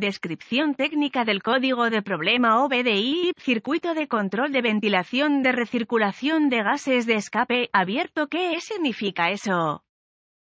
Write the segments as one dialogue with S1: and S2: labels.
S1: Descripción técnica del código de problema OBDI, circuito de control de ventilación de recirculación de gases de escape abierto. ¿Qué significa eso?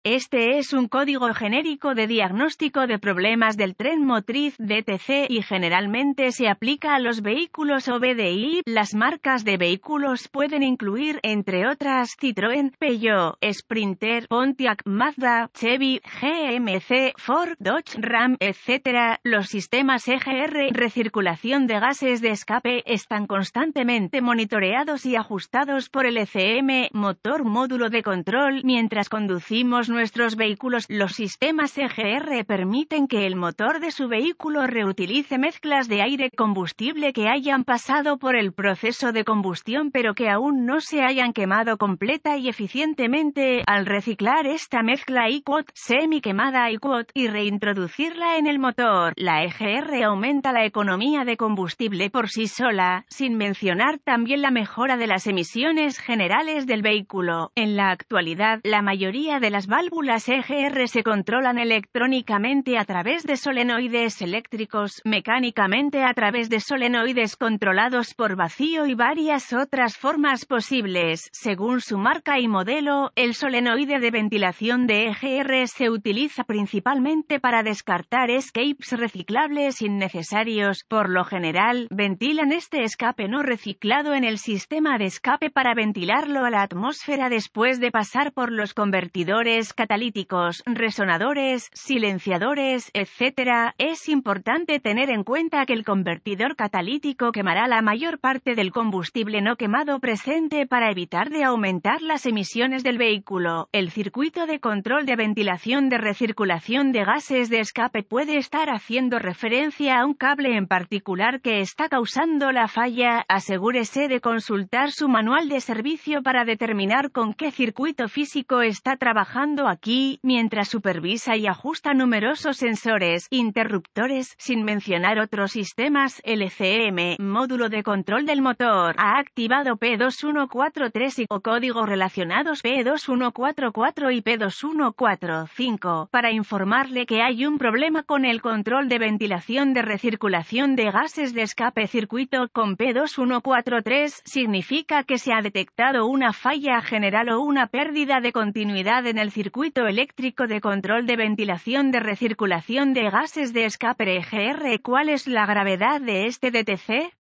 S1: Este es un código genérico de diagnóstico de problemas del tren motriz DTC y generalmente se aplica a los vehículos OBDI. Las marcas de vehículos pueden incluir, entre otras, Citroën, Peugeot, Sprinter, Pontiac, Mazda, Chevy, GMC, Ford, Dodge, Ram, etc. Los sistemas EGR, recirculación de gases de escape, están constantemente monitoreados y ajustados por el ECM, motor módulo de control, mientras conducimos nuestros vehículos, los sistemas EGR permiten que el motor de su vehículo reutilice mezclas de aire combustible que hayan pasado por el proceso de combustión pero que aún no se hayan quemado completa y eficientemente. Al reciclar esta mezcla IQUOT, semi quemada IQOT y reintroducirla en el motor, la EGR aumenta la economía de combustible por sí sola, sin mencionar también la mejora de las emisiones generales del vehículo. En la actualidad, la mayoría de las válvulas EGR se controlan electrónicamente a través de solenoides eléctricos, mecánicamente a través de solenoides controlados por vacío y varias otras formas posibles. Según su marca y modelo, el solenoide de ventilación de EGR se utiliza principalmente para descartar escapes reciclables innecesarios. Por lo general, ventilan este escape no reciclado en el sistema de escape para ventilarlo a la atmósfera después de pasar por los convertidores catalíticos, resonadores, silenciadores, etc., es importante tener en cuenta que el convertidor catalítico quemará la mayor parte del combustible no quemado presente para evitar de aumentar las emisiones del vehículo. El circuito de control de ventilación de recirculación de gases de escape puede estar haciendo referencia a un cable en particular que está causando la falla. Asegúrese de consultar su manual de servicio para determinar con qué circuito físico está trabajando aquí mientras supervisa y ajusta numerosos sensores, interruptores, sin mencionar otros sistemas LCM, módulo de control del motor, ha activado P2143 y o códigos relacionados P2144 y P2145 para informarle que hay un problema con el control de ventilación de recirculación de gases de escape circuito con P2143 significa que se ha detectado una falla general o una pérdida de continuidad en el circuito circuito eléctrico de control de ventilación de recirculación de gases de escape EGR. ¿Cuál es la gravedad de este DTC?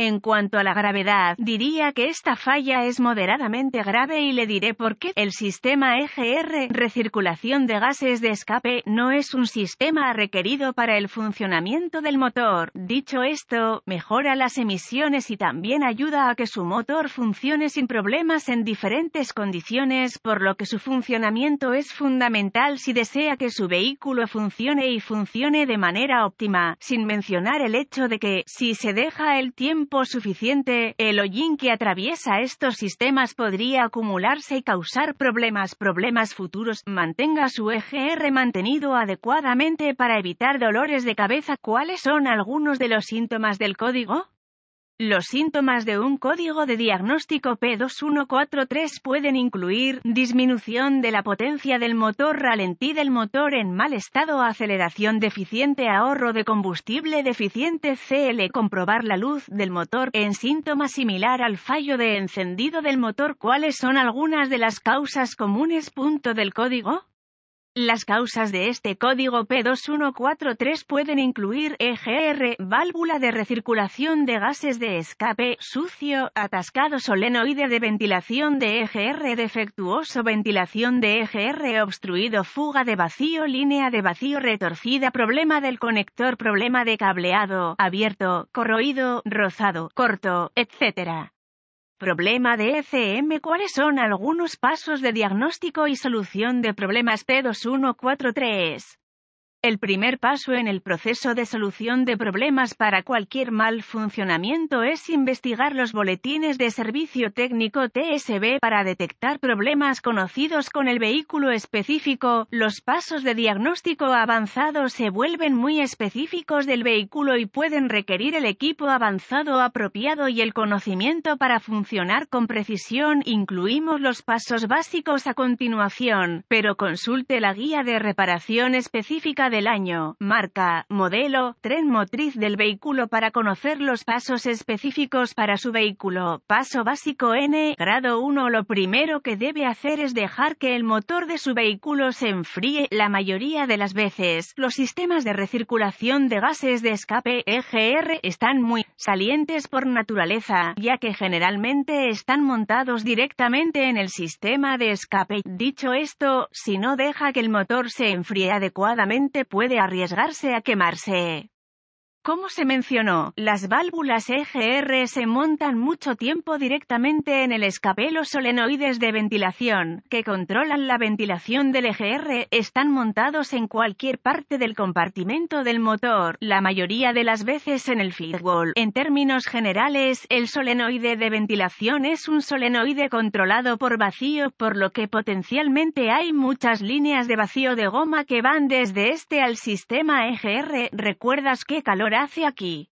S1: En cuanto a la gravedad, diría que esta falla es moderadamente grave y le diré por qué. El sistema EGR, recirculación de gases de escape, no es un sistema requerido para el funcionamiento del motor. Dicho esto, mejora las emisiones y también ayuda a que su motor funcione sin problemas en diferentes condiciones, por lo que su funcionamiento es fundamental si desea que su vehículo funcione y funcione de manera óptima, sin mencionar el hecho de que, si se deja el tiempo suficiente, el hollín que atraviesa estos sistemas podría acumularse y causar problemas, problemas futuros. Mantenga su EGR mantenido adecuadamente para evitar dolores de cabeza. ¿Cuáles son algunos de los síntomas del código? Los síntomas de un código de diagnóstico P2143 pueden incluir disminución de la potencia del motor, ralentí del motor en mal estado, aceleración deficiente, ahorro de combustible deficiente, CL, comprobar la luz del motor en síntomas similar al fallo de encendido del motor. ¿Cuáles son algunas de las causas comunes? Punto del código. Las causas de este código P2143 pueden incluir EGR, válvula de recirculación de gases de escape, sucio, atascado solenoide de ventilación de EGR defectuoso, ventilación de EGR obstruido, fuga de vacío, línea de vacío retorcida, problema del conector, problema de cableado, abierto, corroído, rozado, corto, etc. Problema de ECM ¿Cuáles son algunos pasos de diagnóstico y solución de problemas P2143? El primer paso en el proceso de solución de problemas para cualquier mal funcionamiento es investigar los boletines de servicio técnico TSB para detectar problemas conocidos con el vehículo específico. Los pasos de diagnóstico avanzado se vuelven muy específicos del vehículo y pueden requerir el equipo avanzado apropiado y el conocimiento para funcionar con precisión. Incluimos los pasos básicos a continuación, pero consulte la guía de reparación específica del año, marca, modelo, tren motriz del vehículo para conocer los pasos específicos para su vehículo. Paso básico N, grado 1. Lo primero que debe hacer es dejar que el motor de su vehículo se enfríe la mayoría de las veces. Los sistemas de recirculación de gases de escape EGR están muy salientes por naturaleza, ya que generalmente están montados directamente en el sistema de escape. Dicho esto, si no deja que el motor se enfríe adecuadamente, puede arriesgarse a quemarse. Como se mencionó, las válvulas EGR se montan mucho tiempo directamente en el escape. Los solenoides de ventilación, que controlan la ventilación del EGR, están montados en cualquier parte del compartimento del motor, la mayoría de las veces en el firewall. En términos generales, el solenoide de ventilación es un solenoide controlado por vacío, por lo que potencialmente hay muchas líneas de vacío de goma que van desde este al sistema EGR. ¿Recuerdas qué calor hace aquí?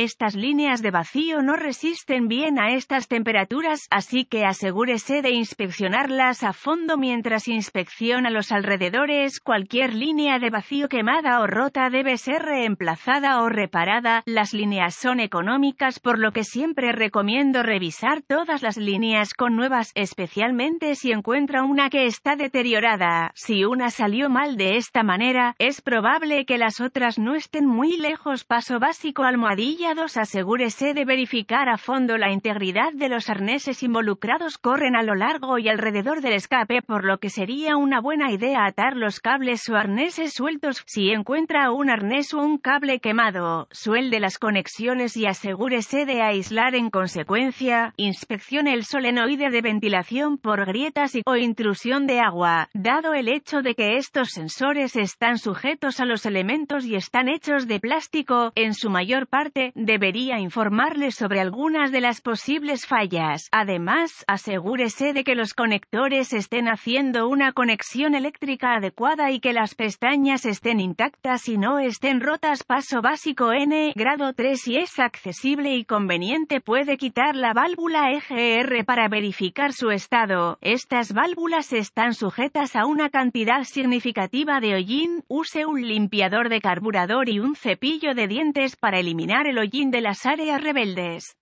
S1: Estas líneas de vacío no resisten bien a estas temperaturas, así que asegúrese de inspeccionarlas a fondo mientras inspecciona los alrededores. Cualquier línea de vacío quemada o rota debe ser reemplazada o reparada. Las líneas son económicas, por lo que siempre recomiendo revisar todas las líneas con nuevas, especialmente si encuentra una que está deteriorada. Si una salió mal de esta manera, es probable que las otras no estén muy lejos. Paso básico almohadilla asegúrese de verificar a fondo la integridad de los arneses involucrados corren a lo largo y alrededor del escape por lo que sería una buena idea atar los cables o arneses sueltos si encuentra un arnés o un cable quemado, suelde las conexiones y asegúrese de aislar en consecuencia, inspeccione el solenoide de ventilación por grietas y o intrusión de agua, dado el hecho de que estos sensores están sujetos a los elementos y están hechos de plástico, en su mayor parte debería informarle sobre algunas de las posibles fallas. Además, asegúrese de que los conectores estén haciendo una conexión eléctrica adecuada y que las pestañas estén intactas y no estén rotas. Paso básico N, grado 3 si es accesible y conveniente puede quitar la válvula EGR para verificar su estado. Estas válvulas están sujetas a una cantidad significativa de hollín. Use un limpiador de carburador y un cepillo de dientes para eliminar el yín de las áreas rebeldes.